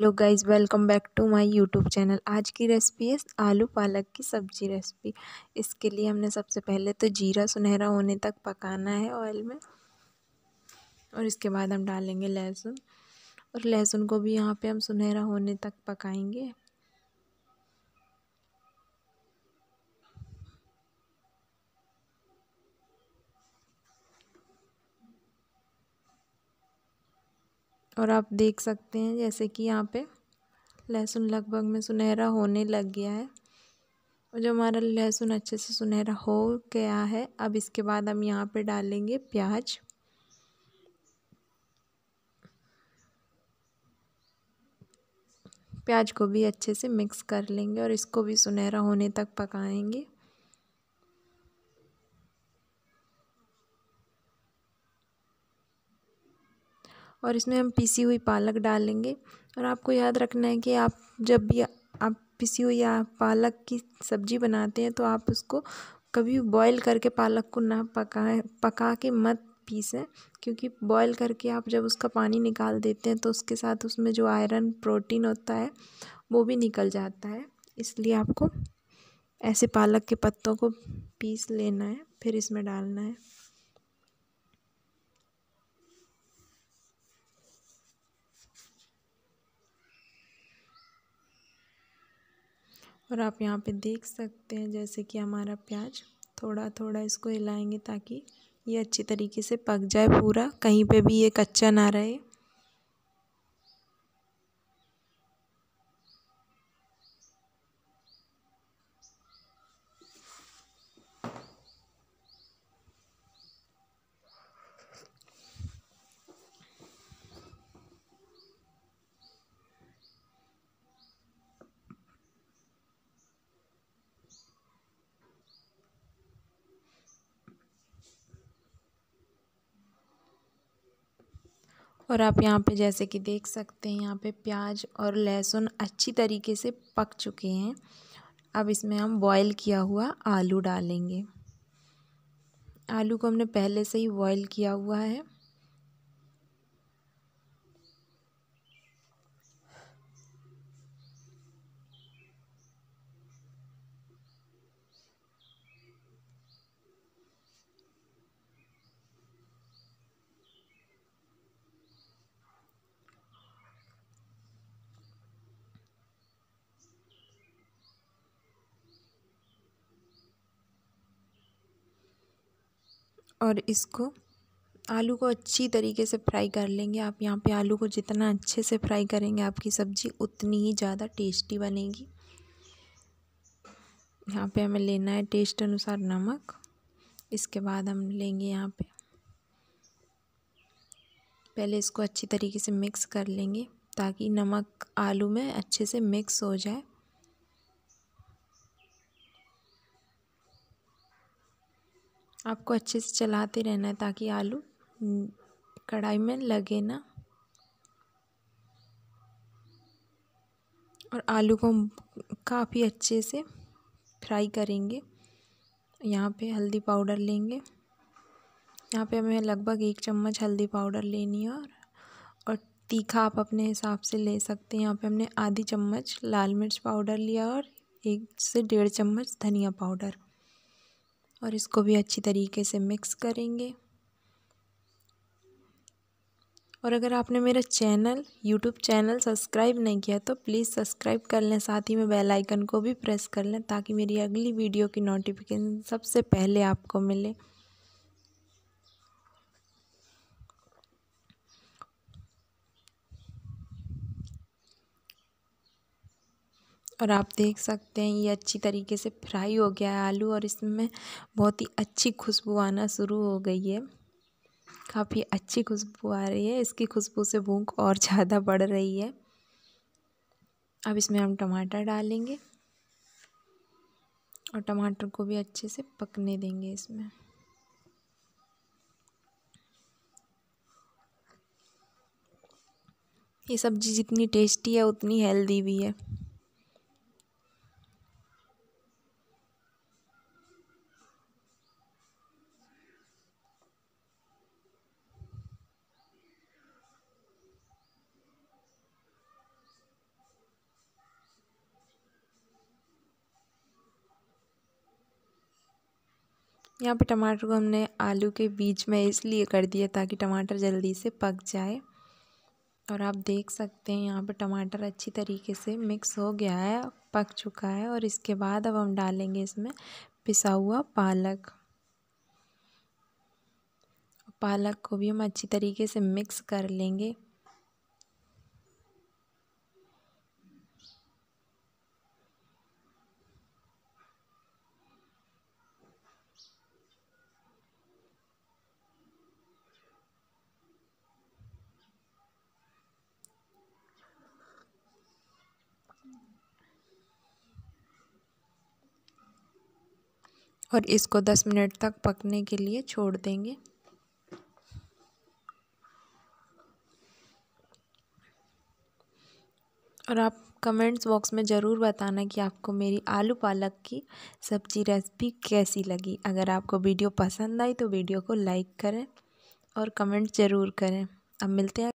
hello guys welcome back to my YouTube channel आज की recipe है आलू पालक की सब्जी रेसिपी इसके लिए हमने सबसे पहले तो जीरा सुनहरा होने तक पकाना है ऑयल में और इसके बाद हम डालेंगे लहसुन और लहसुन को भी यहाँ पे हम सुनहरा होने तक पकाएंगे और आप देख सकते हैं जैसे कि यहाँ पे लहसुन लगभग में सुनहरा होने लग गया है और जो हमारा लहसुन अच्छे से सुनहरा हो गया है अब इसके बाद हम यहाँ पे डालेंगे प्याज प्याज को भी अच्छे से मिक्स कर लेंगे और इसको भी सुनहरा होने तक पकाएंगे और इसमें हम पीसी हुई पालक डालेंगे और आपको याद रखना है कि आप जब भी आप पीसी हुई या पालक की सब्ज़ी बनाते हैं तो आप उसको कभी बॉईल करके पालक को ना पकाएं पका के मत पीसें क्योंकि बॉईल करके आप जब उसका पानी निकाल देते हैं तो उसके साथ उसमें जो आयरन प्रोटीन होता है वो भी निकल जाता है इसलिए आपको ऐसे पालक के पत्तों को पीस लेना है फिर इसमें डालना है और आप यहाँ पे देख सकते हैं जैसे कि हमारा प्याज थोड़ा थोड़ा इसको हिलाएंगे ताकि ये अच्छी तरीके से पक जाए पूरा कहीं पे भी ये कच्चा ना रहे और आप यहाँ पे जैसे कि देख सकते हैं यहाँ पे प्याज और लहसुन अच्छी तरीके से पक चुके हैं अब इसमें हम बॉईल किया हुआ आलू डालेंगे आलू को हमने पहले से ही बॉईल किया हुआ है और इसको आलू को अच्छी तरीके से फ्राई कर लेंगे आप यहाँ पे आलू को जितना अच्छे से फ्राई करेंगे आपकी सब्ज़ी उतनी ही ज़्यादा टेस्टी बनेगी यहाँ पे हमें लेना है टेस्ट अनुसार नमक इसके बाद हम लेंगे यहाँ पे पहले इसको अच्छी तरीके से मिक्स कर लेंगे ताकि नमक आलू में अच्छे से मिक्स हो जाए आपको अच्छे से चलाते रहना है ताकि आलू हम्म, कढ़ाई में लगे ना और आलू को हम काफ़ी अच्छे से फ्राई करेंगे यहाँ पे हल्दी पाउडर लेंगे यहाँ पे हमें लगभग एक चम्मच हल्दी पाउडर लेनी है और और तीखा आप अपने हिसाब से ले सकते हैं यहाँ पे हमने आधी चम्मच लाल मिर्च पाउडर लिया और एक से डेढ़ चम्मच धनिया पाउडर और इसको भी अच्छी तरीके से मिक्स करेंगे और अगर आपने मेरा चैनल यूट्यूब चैनल सब्सक्राइब नहीं किया तो प्लीज़ सब्सक्राइब कर लें साथ ही में बेल आइकन को भी प्रेस कर लें ताकि मेरी अगली वीडियो की नोटिफिकेशन सबसे पहले आपको मिले और आप देख सकते हैं ये अच्छी तरीके से फ्राई हो गया है आलू और इसमें बहुत ही अच्छी खुशबू आना शुरू हो गई है काफ़ी अच्छी खुशबू आ रही है इसकी खुशबू से भूख और ज़्यादा बढ़ रही है अब इसमें हम टमाटर डालेंगे और टमाटर को भी अच्छे से पकने देंगे इसमें ये सब्ज़ी जितनी टेस्टी है उतनी हेल्दी भी है यहाँ पे टमाटर को हमने आलू के बीच में इसलिए कर दिया ताकि टमाटर जल्दी से पक जाए और आप देख सकते हैं यहाँ पे टमाटर अच्छी तरीके से मिक्स हो गया है पक चुका है और इसके बाद अब हम डालेंगे इसमें पिसा हुआ पालक पालक को भी हम अच्छी तरीके से मिक्स कर लेंगे और इसको दस मिनट तक पकने के लिए छोड़ देंगे और आप कमेंट्स बॉक्स में ज़रूर बताना कि आपको मेरी आलू पालक की सब्ज़ी रेसिपी कैसी लगी अगर आपको वीडियो पसंद आई तो वीडियो को लाइक करें और कमेंट ज़रूर करें अब मिलते हैं